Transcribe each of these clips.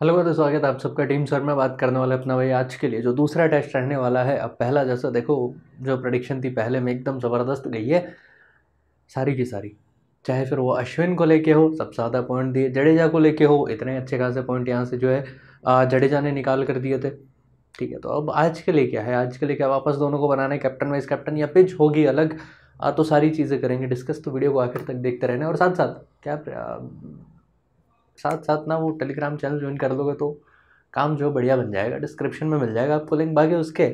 hello दोस्तों स्वागत है आप सबका टीम सर में बात करने वाला अपना भाई आज के लिए जो दूसरा टेस्ट रहने वाला है अब पहला जैसा देखो जो प्रडिक्शन थी पहले में एकदम ज़बरदस्त गई है सारी की सारी चाहे फिर वो अश्विन को लेके हो सबसे ज़्यादा पॉइंट दिए जडेजा को लेके हो इतने अच्छे खासे पॉइंट यहाँ से जो है जडेजा ने निकाल कर दिए थे ठीक है तो अब आज के लिए क्या है आज के लिए क्या वापस दोनों को बनाना है कैप्टन वाइस कैप्टन या पिच होगी अलग तो सारी चीज़ें करेंगे डिस्कस तो वीडियो को आखिर तक देखते रहने और साथ साथ क्या साथ साथ ना वो टेलीग्राम चैनल ज्वाइन कर लोगे तो काम जो बढ़िया बन जाएगा डिस्क्रिप्शन में मिल जाएगा आपको लिंक बाकी उसके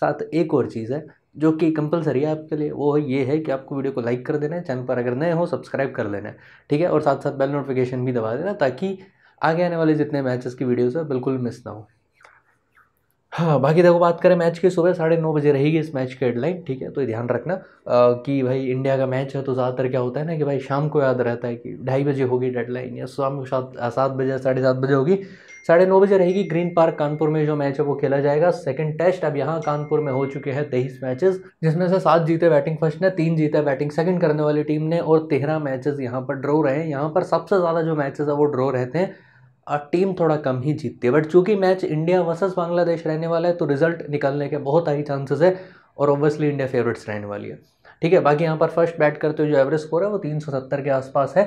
साथ एक और चीज़ है जो कि कंपलसरी है आपके लिए वो ये है कि आपको वीडियो को लाइक कर देना है चैनल पर अगर नए हो सब्सक्राइब कर लेना है ठीक है और साथ साथ बेल नोटिफिकेशन भी दबा देना ताकि आगे आने वाले जितने मैचेस की वीडियोस है बिल्कुल मिस ना हो हाँ बाकी देखो बात करें मैच की सुबह साढ़े नौ बजे रहेगी इस मैच की हेडलाइन ठीक है तो ध्यान रखना आ, कि भाई इंडिया का मैच है तो ज़्यादातर क्या होता है ना कि भाई शाम को याद रहता है कि ढाई बजे होगी डेडलाइन या शाम को सात सात बजे साढ़े सात बजे होगी साढ़े नौ बजे रहेगी ग्रीन पार्क कानपुर में जो मैच है वो खेला जाएगा सेकंड टेस्ट अब यहाँ कानपुर में हो चुके हैं तेईस मैचेस जिसमें से सात जीते बैटिंग फर्स्ट ने तीन जीते बैटिंग सेकंड करने वाली टीम ने और तेरह मैचेस यहाँ पर ड्रॉ रहे हैं यहाँ पर सबसे ज़्यादा जो मैचेस है वो ड्रॉ रहते हैं और टीम थोड़ा कम ही जीतती है बट चूंकि मैच इंडिया वर्सेस बांग्लादेश रहने वाला है तो रिजल्ट निकलने के बहुत हाई चांसेस है और ऑब्वियसली इंडिया फेवरेट्स रहने वाली है ठीक है बाकी यहाँ पर फर्स्ट बैट करते हुए जो एवरेज स्कोर है वो 370 के आसपास है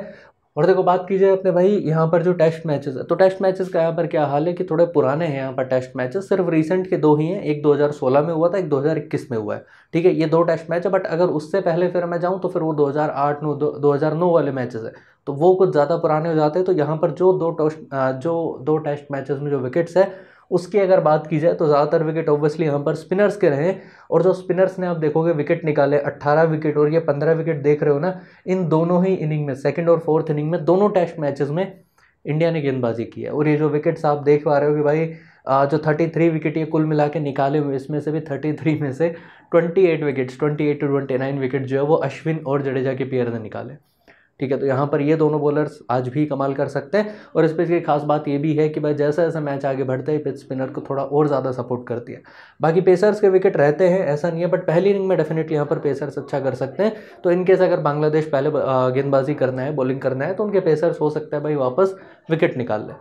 और देखो बात की जाए अपने भाई यहाँ पर जो टेस्ट मैचेस है तो टेस्ट मैचेस का यहाँ पर क्या हाल है कि थोड़े पुराने हैं यहाँ पर टेस्ट मैचेस सिर्फ रिसेंट के दो ही हैं एक 2016 में हुआ था एक 2021 में हुआ है ठीक है ये दो टेस्ट मैच है बट अगर उससे पहले फिर मैं जाऊँ तो फिर वो 2008 हज़ार 2009 वाले मैचेज है तो वो कुछ ज़्यादा पुराने हो जाते हैं तो यहाँ पर जो दो जो दो टेस्ट मैचेज में जो विकेट्स है उसकी अगर बात की जाए तो ज़्यादातर विकेट ऑब्वियसली यहाँ पर स्पिनर्स के रहे और जो स्पिनर्स ने आप देखोगे विकेट निकाले 18 विकेट और ये 15 विकेट देख रहे हो ना इन दोनों ही इनिंग में सेकंड और फोर्थ इनिंग में दोनों टेस्ट मैचेस में इंडिया ने गेंदबाजी की है और ये जो विकेट्स आप देख पा रहे हो कि भाई जो 33 विकेट ये कुल मिला के निकाले हुए इसमें से भी 33 में से 28 विकेट्स 28 टू 29 विकेट जो है वो अश्विन और जडेजा के पेयर ने निकाले ठीक है तो यहाँ पर ये दोनों बॉलर्स आज भी कमाल कर सकते हैं और इस पिच की खास बात ये भी है कि भाई जैसे जैसे मैच आगे बढ़ते हैं पिच स्पिनर को थोड़ा और ज़्यादा सपोर्ट करती है बाकी पेसर्स के विकेट रहते हैं ऐसा नहीं है बट पहली इनिंग में डेफिनेटली यहाँ पर पेसर्स अच्छा कर सकते हैं तो इनकेस अगर बांग्लादेश पहले गेंदबाजी करना है बॉलिंग करना है तो उनके पेसर्स हो सकता है भाई वापस विकेट निकाल लें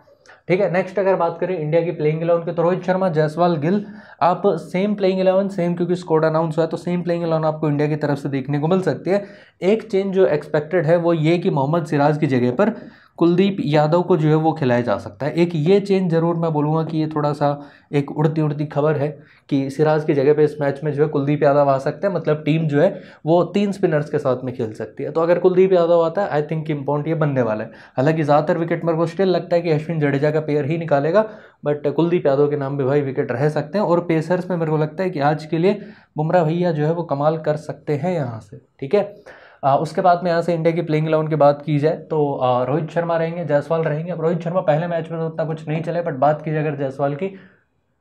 ठीक है नेक्स्ट अगर बात करें इंडिया की प्लेइंग इलेवन की तो रोहित शर्मा जयसवाल गिल आप सेम प्लेइंग इलेवन सेम क्योंकि स्कोर अनाउंस हुआ है तो सेम प्लेइंग इलेवन आपको इंडिया की तरफ से देखने को मिल सकती है एक चेंज जो एक्सपेक्टेड है वो ये कि मोहम्मद सिराज की जगह पर कुलदीप यादव को जो है वो खिलाया जा सकता है एक ये चेंज ज़रूर मैं बोलूँगा कि ये थोड़ा सा एक उड़ती उड़ती खबर है कि सिराज की जगह पे इस मैच में जो है कुलदीप यादव आ सकते हैं मतलब टीम जो है वो तीन स्पिनर्स के साथ में खेल सकती है तो अगर कुलदीप यादव आता है आई थिंक इम्पॉर्ट ये बनने वाला है हालांकि ज़्यादातर विकेट मेरे को स्टिल लगता है कि अश्विन जडेजा का पेयर ही निकालेगा बट कुलदीप यादव के नाम पर भाई विकेट रह सकते हैं और पेसर्स में मेरे को लगता है कि आज के लिए बुमराह भैया जो है वो कमाल कर सकते हैं यहाँ से ठीक है उसके बाद में यहाँ से इंडिया की प्लेइंग इलेवन की बात की जाए तो रोहित शर्मा रहेंगे जायसवाल रहेंगे अब रोहित शर्मा पहले मैच में तो उतना कुछ नहीं चले बट बात की जाए अगर जायसवाल की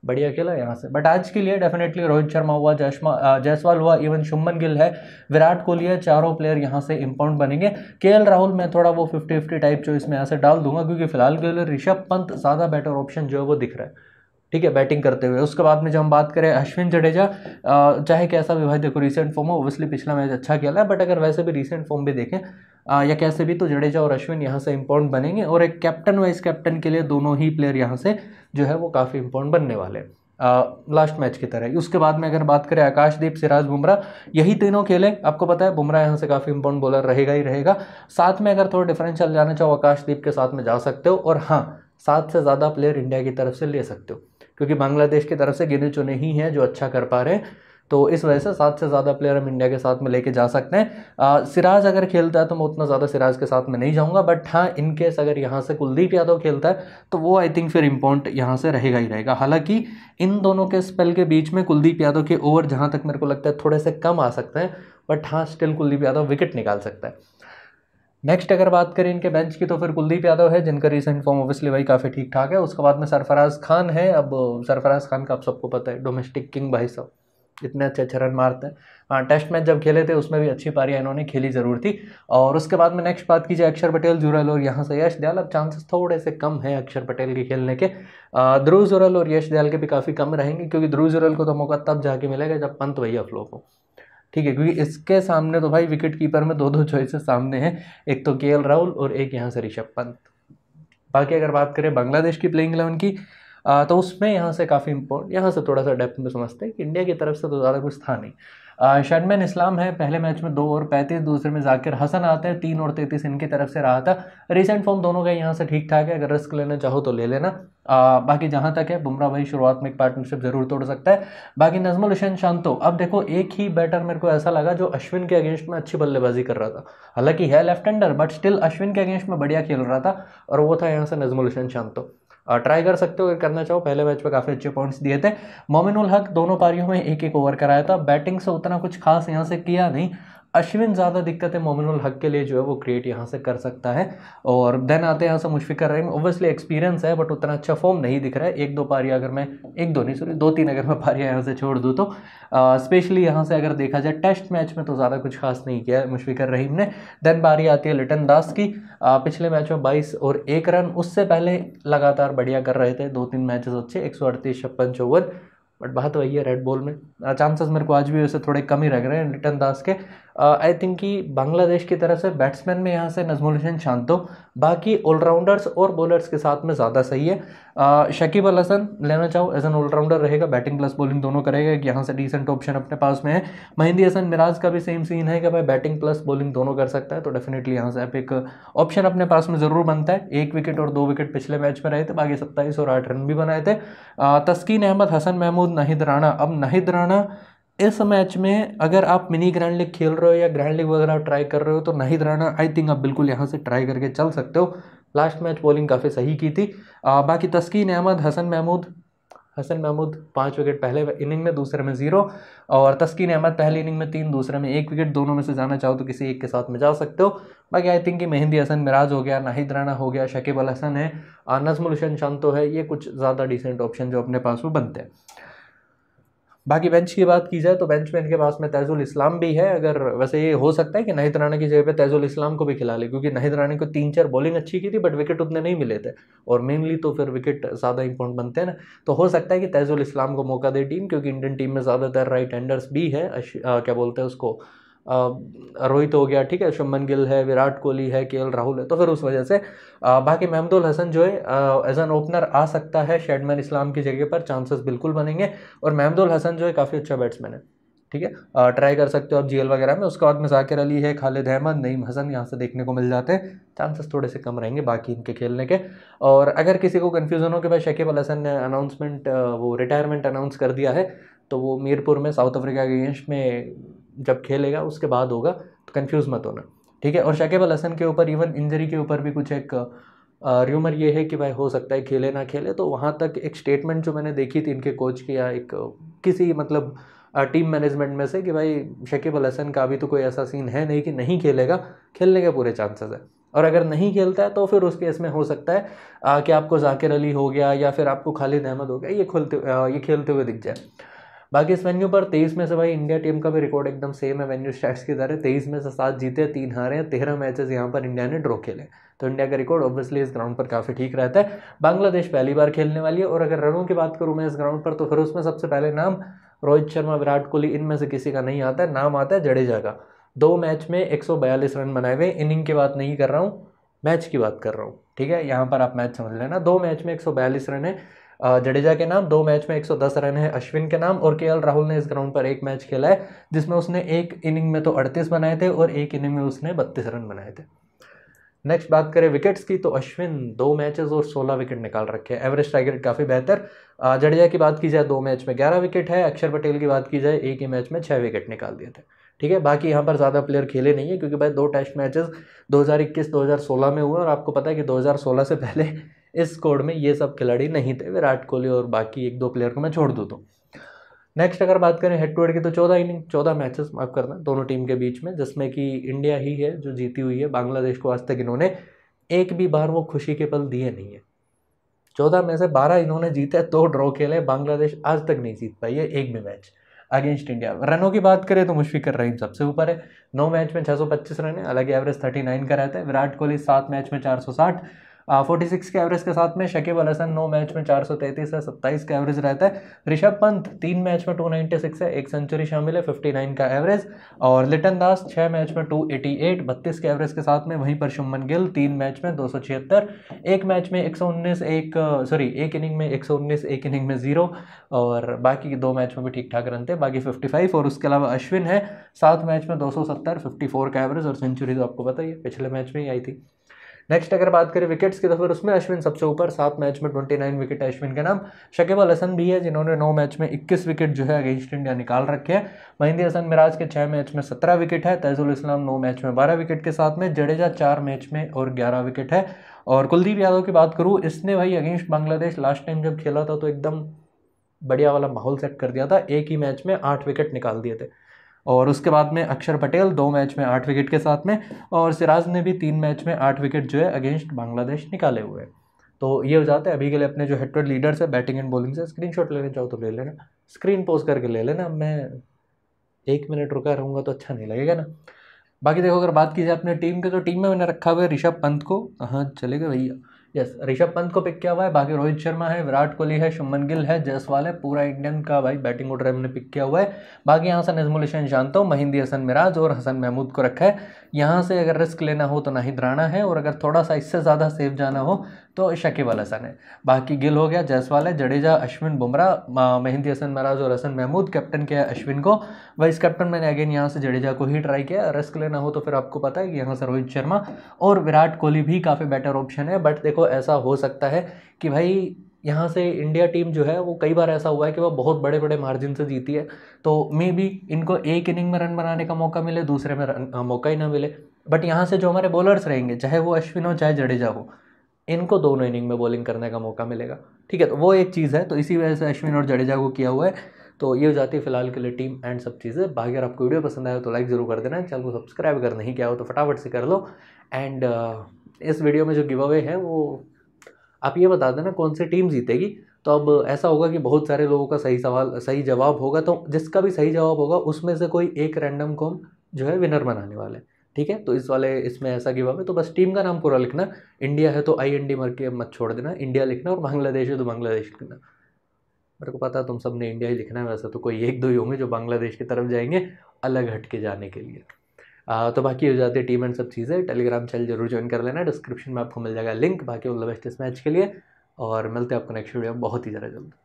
बढ़िया खेला यहाँ से बट आज के लिए डेफिनेटली रोहित शर्मा हुआ जयशमा जयसवाल हुआ इवन शुभन गिल है विराट कोहली है चारों प्लेयर यहाँ से इम्पाउंड बनेंगे के राहुल मैं थोड़ा वो फिफ्टी फिफ्टी टाइप जो इसमें यहाँ से डाल दूंगा क्योंकि फिलहाल के लिए ऋषभ पंत ज़्यादा बेटर ऑप्शन जो है वो दिख रहा है ठीक है बैटिंग करते हुए उसके बाद में जब हम बात करें अश्विन जडेजा चाहे कैसा भी भाई देखो रिसेंट फॉर्म हो ओबियसली पिछला मैच अच्छा खेला है बट अगर वैसे भी रिसेंट फॉर्म भी देखें आ, या कैसे भी तो जडेजा और अश्विन यहाँ से इम्पोर्टेंट बनेंगे और एक कैप्टन वाइस कैप्टन के लिए दोनों ही प्लेयर यहाँ से जो है वो काफ़ी इम्पोर्टेंट बनने वाले हैं लास्ट मैच की तरह उसके बाद में अगर बात करें आकाशदीप सिराज बुमराह यही तीनों खेले आपको पता है बुमराह यहाँ से काफ़ी इम्पोर्टेंट बॉलर रहेगा ही रहेगा साथ में अगर थोड़ा डिफरेंशियल जाना चाहो आकाशदीप के साथ में जा सकते हो और हाँ सात से ज़्यादा प्लेयर इंडिया की तरफ से ले सकते हो क्योंकि बांग्लादेश की तरफ से गिने चुने ही हैं जो अच्छा कर पा रहे हैं तो इस वजह से सात से ज़्यादा प्लेयर हम इंडिया के साथ में लेके जा सकते हैं आ, सिराज अगर खेलता है तो मैं उतना ज़्यादा सिराज के साथ में नहीं जाऊँगा बट हाँ इनकेस अगर यहाँ से कुलदीप यादव खेलता है तो वो आई थिंक फिर इम्पोर्ट यहाँ से रहेगा ही रहेगा हालांकि इन दोनों के स्पेल के बीच में कुलदीप यादव के ओवर जहाँ तक मेरे को लगता है थोड़े से कम आ सकते हैं बट हाँ स्टिल कुलदीप यादव विकेट निकाल सकता है नेक्स्ट अगर बात करें इनके बेंच की तो फिर कुलदीप यादव है जिनका रिसेंट फॉर्म ऑब्वियसली भाई काफ़ी ठीक ठाक है उसके बाद में सरफराज खान है अब सरफराज खान का आप सबको पता है डोमेस्टिक किंग भाई साहब इतने अच्छे अच्छे रन मारते हैं हाँ टेस्ट मैच जब खेले थे उसमें भी अच्छी पारियाँ इन्होंने खेली ज़रूर थी और उसके बाद में नेक्स्ट बात की जाए अक्षर पटेल जुरल और यहाँ से यश दयाल अब चांसेस थोड़े से कम हैं अक्षर पटेल के खेलने के ध्रुव जुरल और यश दयाल के भी काफ़ी कम रहेंगे क्योंकि ध्रुव जुरल को तो मौका तब जाके मिलेगा जब पंत भैया फ्लो को ठीक है क्योंकि इसके सामने तो भाई विकेट कीपर में दो दो चॉइसेस सामने हैं एक तो के राहुल और एक यहाँ से ऋषभ पंत बाकी अगर बात करें बांग्लादेश की प्लेइंग इलेवन की आ, तो उसमें यहाँ से काफ़ी इम्पोर्ट यहाँ से थोड़ा सा डेप्थ में समझते हैं कि इंडिया की तरफ से तो ज़्यादा कुछ था नहीं शर्मैन इस्लाम है पहले मैच में दो ओवर पैंतीस दूसरे में जाकिर हसन आते हैं तीन और तैंतीस इनकी तरफ से रहा था रिसेंट फॉर्म दोनों का यहाँ से ठीक ठाक है अगर रिस्क लेना चाहो तो ले लेना आ, बाकी जहाँ तक है बुमराह भाई शुरुआत में एक पार्टनरशिप ज़रूर तोड़ सकता है बाकी नजमुल हुसैन शांतो अब देखो एक ही बैटर मेरे को ऐसा लगा जो अश्विन के अगेंस्ट में अच्छी बल्लेबाजी कर रहा था हालांकि है left hander but still Ashwin के अगेंस्ट में बढ़िया खेल रहा था और वो था यहाँ से नजमुल हुसैन शांतो ट्राई कर सकते हो अगर करना चाहो पहले मैच में काफ़ी अच्छे पॉइंट्स दिए थे मोमिनुल हक दोनों पारियों में एक एक ओवर कराया था बैटिंग से उतना कुछ खास यहाँ से किया नहीं अश्विन ज़्यादा दिक्कत है मोमिनुल हक के लिए जो है वो क्रिएट यहाँ से कर सकता है और देन आते हैं यहाँ से मुशफिकर रहीम ओबियसली एक्सपीरियंस है बट उतना अच्छा फॉर्म नहीं दिख रहा है एक दो पारियाँ अगर मैं एक दो नहीं सॉरी दो तीन अगर मैं पारियाँ यहाँ से छोड़ दूँ तो स्पेशली यहाँ से अगर देखा जाए टेस्ट मैच में तो ज़्यादा कुछ खास नहीं किया है मुशफिकर रहीम ने देन बारी आती है लिटन दास की आ, पिछले मैच में बाईस और एक रन उससे पहले लगातार बढ़िया कर रहे थे दो तीन मैचेज अच्छे एक सौ अड़तीस छप्पन चौवन बट बात वही है रेड बॉल में चांसेस मेरे को आज भी वैसे थोड़े कम ही रह रहे हैं लिटन दास के आई थिंक कि बांग्लादेश की तरफ से बैट्समैन में यहाँ से नजमुल शांत हो बाकी ऑलराउंडर्स और बॉलर्स के साथ में ज़्यादा सही है शकीब अल हसन लेना चाहो एज एन ऑलराउंडर रहेगा बैटिंग प्लस बॉलिंग दोनों करेगा कि यहाँ से डिसेंट ऑप्शन अपने पास में है महिंदी हसन मिराज का भी सेम सीन है कि भाई बैटिंग प्लस बॉलिंग दोनों कर सकता है तो डेफिनेटली यहाँ से आप एक ऑप्शन अपने पास में ज़रूर बनता है एक विकेट और दो विकेट पिछले मैच में रहे थे बाकी सत्ताईस और आठ रन भी बनाए थे तस्कीन अहमद हसन महमूद नाहिद राणा अब नाहिद राणा इस मैच में अगर आप मिनी ग्रैंड लीग खेल रहे हो या ग्रैंड लीग वगैरह ट्राई कर रहे हो तो नहीं राणा आई थिंक आप बिल्कुल यहाँ से ट्राई करके चल सकते हो लास्ट मैच बॉलिंग काफ़ी सही की थी आ, बाकी तस्कीन अहमद हसन महमूद हसन महमूद पाँच विकेट पहले इनिंग में दूसरे में ज़ीरो और तस्कीन अहमद पहले इनिंग में तीन दूसरे में एक विकेट दोनों में से जाना चाहो तो किसी एक के साथ में जा सकते हो बाकी आई थिंक कि मेहंदी हसन मिराज हो गया नाहिद राना हो गया शकीब अल हसन है नजमुल हुसैन शांतो है ये कुछ ज़्यादा डिसेंट ऑप्शन जो अपने पास वो बनते हैं बाकी बेंच की बात की जाए तो बेंच में इनके पास में तैजुल इस्लाम भी है अगर वैसे ये हो सकता है कि नाहिद राना की जगह पे तैजुल इस्लाम को भी खिला ले क्योंकि नाहिद राणा को तीन चार बॉलिंग अच्छी की थी बट विकेट उतने नहीं मिले थे और मेनली तो फिर विकेट ज़्यादा इंपॉर्टेंट बनते हैं ना तो हो सकता है कि तैजुल इस्लाम को मौका दे टीम क्योंकि इंडियन टीम में ज़्यादातर राइट हैंडर्स भी है आ, क्या बोलते हैं उसको रोहित हो गया ठीक है शुभमन गिल है विराट कोहली है के राहुल है तो फिर उस वजह से बाकी महमदुल हसन जो है एज एन ओपनर आ सकता है शेडमैन इस्लाम की जगह पर चांसेस बिल्कुल बनेंगे और महमदुल हसन जो है काफ़ी अच्छा बैट्समैन है ठीक है ट्राई कर सकते हो आप जीएल वगैरह में उसके बाद में जाकिर अली है खालिद अहमद नईम हसन यहाँ से देखने को मिल जाते हैं चांसेस थोड़े से कम रहेंगे बाकी इनके खेलने के और अगर किसी को कन्फ्यूज़न हो कि भाई शकीब अल हसन ने अनाउंसमेंट वो रिटायरमेंट अनाउंस कर दिया है तो वो मीरपुर में साउथ अफ्रीका के अगेंस्ट में जब खेलेगा उसके बाद होगा तो कन्फ्यूज़ मत होना ठीक है और शकेब हसन के ऊपर इवन इंजरी के ऊपर भी कुछ एक र्यूमर ये है कि भाई हो सकता है खेले ना खेले तो वहाँ तक एक स्टेटमेंट जो मैंने देखी थी इनके कोच की या एक किसी मतलब टीम मैनेजमेंट में से कि भाई शकीब अल हसन का अभी तो कोई ऐसा सीन है नहीं कि नहीं खेलेगा खेलने के पूरे चांसेस है और अगर नहीं खेलता है तो फिर उस केस में हो सकता है आ, कि आपको जाकिर अली हो गया या फिर आपको खालिद अहमद हो गया ये खुलते ये खेलते हुए दिख जाए बाकी इस वेन्यू पर तेईस में से भाई इंडिया टीम का भी रिकॉर्ड एकदम सेम है वेन्यू स्टैट्स की तरह तेईस में से सात जीते तीन हारे हैं तेरह मैचेस यहाँ पर इंडिया ने ड्रॉ खेले तो इंडिया का रिकॉर्ड ऑब्वियसली इस ग्राउंड पर काफ़ी ठीक रहता है बांग्लादेश पहली बार खेलने वाली है और अगर रनों की बात करूँ मैं इस ग्राउंड पर तो फिर उसमें सबसे पहले नाम रोहित शर्मा विराट कोहली इनमें से किसी का नहीं आता है नाम आता है जडेजा का दो मैच में एक रन बनाए हुए इनिंग की बात नहीं कर रहा हूँ मैच की बात कर रहा हूँ ठीक है यहाँ पर आप मैच समझ लेना दो मैच में एक रन है जडेजा के नाम दो मैच में 110 रन है अश्विन के नाम और के राहुल ने इस ग्राउंड पर एक मैच खेला है जिसमें उसने एक इनिंग में तो अड़तीस बनाए थे और एक इनिंग में उसने बत्तीस रन बनाए थे नेक्स्ट बात करें विकेट्स की तो अश्विन दो मैचेस और 16 विकेट निकाल रखे हैं एवरेज टाइगर काफ़ी बेहतर जडेजा की बात की जाए दो मैच में ग्यारह विकेट है अक्षर पटेल की बात की जाए एक ही मैच में छः विकेट निकाल दिए थे ठीक है बाकी यहाँ पर ज़्यादा प्लेयर खेले नहीं है क्योंकि भाई दो टेस्ट मैचेस 2021-2016 में हुए और आपको पता है कि 2016 से पहले इस स्कोर में ये सब खिलाड़ी नहीं थे विराट कोहली और बाकी एक दो प्लेयर को मैं छोड़ दूँ तो नेक्स्ट अगर बात करें हेड टू हेड की तो चौदह इनिंग चौदह मैचेस माफ करना दोनों टीम के बीच में जिसमें कि इंडिया ही है जो जीती हुई है बांग्लादेश को आज तक इन्होंने एक भी बार वो खुशी के पल दिए नहीं है चौदह में से बारह इन्होंने जीते दो तो ड्रॉ खेले बांग्लादेश आज तक नहीं जीत पाई है एक भी मैच अगेंस्ट इंडिया रनों की बात करें तो मुशफिक रहीम सबसे ऊपर है नौ मैच में पच्चीस रन है हालांकि एवरेज नाइन का रहता है विराट कोहली सात मैच में साठ फोर्टी सिक्स के एवरेज के साथ में शकीब अल हसन नौ मैच में चार सौ तैंतीस है सत्ताईस का एवरेज रहता है ऋषभ पंत तीन मैच में टू नाइन्टी सिक्स है एक सेंचुरी शामिल है फिफ्टी नाइन का एवरेज और लिटन दास छः मैच में टू एटी एट बत्तीस के एवरेज के साथ में वहीं पर शुभमन गिल तीन मैच में दो सौ छिहत्तर एक मैच में एक सौ उन्नीस एक सॉरी एक इनिंग में एक सौ उन्नीस एक इनिंग में ज़ीरो और बाकी दो मैच में भी ठीक ठाक रन थे बाकी फिफ्टी फाइव और उसके अलावा अश्विन है सात मैच में दो सौ सत्तर फिफ्टी फोर का एवरेज और सेंचुरी तो आपको पता ही है पिछले मैच में ही आई थी नेक्स्ट अगर बात करें विकेट्स की तो फिर उसमें अश्विन सबसे ऊपर सात मैच में ट्वेंटी नाइन विकेट है अश्विन के नाम शकेब अल हसन भी है जिन्होंने नौ मैच में इक्कीस विकेट जो है अगेंस्ट इंडिया निकाल रखे हैं महिंदी हसन मिराज के छः मैच में सत्रह विकेट है तैजुल इस्लाम नौ मैच में बारह विकेट के साथ में जडेजा चार मैच में और ग्यारह विकेट है और कुलदीप यादव की बात करूँ इसने भाई अगेंस्ट बांग्लादेश लास्ट टाइम जब खेला था तो एकदम बढ़िया वाला माहौल सेट कर दिया था एक ही मैच में आठ विकेट निकाल दिए थे और उसके बाद में अक्षर पटेल दो मैच में आठ विकेट के साथ में और सिराज ने भी तीन मैच में आठ विकेट जो है अगेंस्ट बांग्लादेश निकाले हुए हैं तो ये हो जाते हैं अभी के लिए अपने जो हेडवेड लीडर्स है बैटिंग एंड बॉलिंग से स्क्रीन शॉट लेना चाहो तो ले लेना स्क्रीन पोज करके ले लेना मैं एक मिनट रुका रहूँगा तो अच्छा नहीं लगेगा ना बाकी देखो अगर बात की जाए अपने टीम के तो टीम में मैंने रखा हुआ है ऋषभ पंत को हाँ चलेगा भैया यस ऋषभ पंत को पिक किया हुआ है बाकी रोहित शर्मा है विराट कोहली है शुभमन गिल है जयसवाल है पूरा इंडियन का भाई बैटिंग ऑर्डर हमने पिक किया हुआ है बाकी यहाँ से नजमुल हुसैन जानता महिंदी हसन मिराज और हसन महमूद को रखा है यहाँ से अगर रिस्क लेना हो तो नाहिद राणा है और अगर थोड़ा सा इससे ज़्यादा सेफ जाना हो तो शकीब अल हसन है बाकी गिल हो गया जयसवाल है जडेजा अश्विन बुमराह मेहंदी हसन मराज और हसन महमूद कैप्टन किया अश्विन को वाइस कैप्टन मैंने अगेन यहाँ से जडेजा को ही ट्राई किया रिस्क लेना हो तो फिर आपको पता है कि यहाँ से रोहित शर्मा और विराट कोहली भी काफ़ी बेटर ऑप्शन है बट देखो ऐसा हो सकता है कि भाई यहाँ से इंडिया टीम जो है वो कई बार ऐसा हुआ है कि वह बहुत बड़े बड़े मार्जिन से जीती है तो मे बी इनको एक इनिंग में रन बनाने का मौका मिले दूसरे में रन मौका ही ना मिले बट यहाँ से जो हमारे बॉलर्स रहेंगे चाहे वो अश्विन हो चाहे जडेजा हो इनको दोनों इनिंग में बॉलिंग करने का मौका मिलेगा ठीक है तो वो एक चीज़ है तो इसी वजह से अश्विन और जडेजा को किया हुआ है तो ये हो जाती है फिलहाल के लिए टीम एंड सब चीज़ें बाकी अगर आपको वीडियो पसंद आए तो लाइक ज़रूर कर देना चैनल को सब्सक्राइब अगर नहीं किया हो तो फटाफट से कर लो एंड uh, इस वीडियो में जो गिव अवे है वो आप ये बता देना कौन सी टीम जीतेगी तो अब ऐसा होगा कि बहुत सारे लोगों का सही सवाल सही जवाब होगा तो जिसका भी सही जवाब होगा उसमें से कोई एक रैंडम को हम जो है विनर बनाने वाले हैं ठीक है तो इस वाले इसमें ऐसा गिवा है तो बस टीम का नाम पूरा लिखना इंडिया है तो आई एन डी मर के मत छोड़ देना इंडिया लिखना और बांग्लादेश है तो बांग्लादेश लिखना मेरे को पता तुम सब ने इंडिया ही लिखना है वैसे तो कोई एक दो ही होंगे जो बांग्लादेश की तरफ जाएंगे अलग हट के जाने के लिए आ, तो बाकी हो जाती है टीम एंड सब चीज़ें टेलीग्राम चैनल जरूर ज्वाइन कर लेना डिस्क्रिप्शन में आपको मिल जाएगा लिंक बाकी ऑल द बेस्ट इस मैच के लिए और मिलते हैं आपको नेक्स्ट वीडियो बहुत ही ज़्यादा जल्द